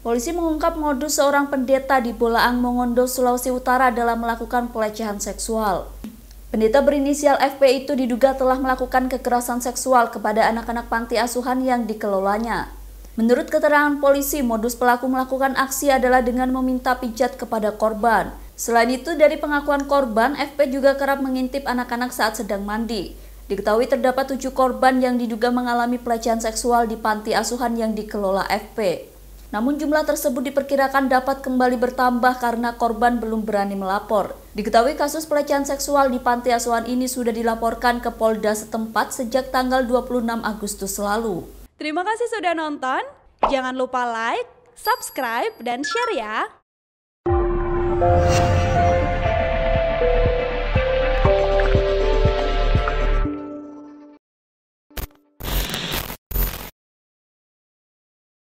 Polisi mengungkap modus seorang pendeta di Bolaang Mongondo, Sulawesi Utara dalam melakukan pelecehan seksual. Pendeta berinisial FP itu diduga telah melakukan kekerasan seksual kepada anak-anak panti asuhan yang dikelolanya. Menurut keterangan polisi, modus pelaku melakukan aksi adalah dengan meminta pijat kepada korban. Selain itu, dari pengakuan korban, FP juga kerap mengintip anak-anak saat sedang mandi. Diketahui terdapat tujuh korban yang diduga mengalami pelecehan seksual di panti asuhan yang dikelola FP. Namun jumlah tersebut diperkirakan dapat kembali bertambah karena korban belum berani melapor. Diketahui kasus pelecehan seksual di panti asuhan ini sudah dilaporkan ke Polda setempat sejak tanggal 26 Agustus lalu. Terima kasih sudah nonton. Jangan lupa like, subscribe, dan share ya.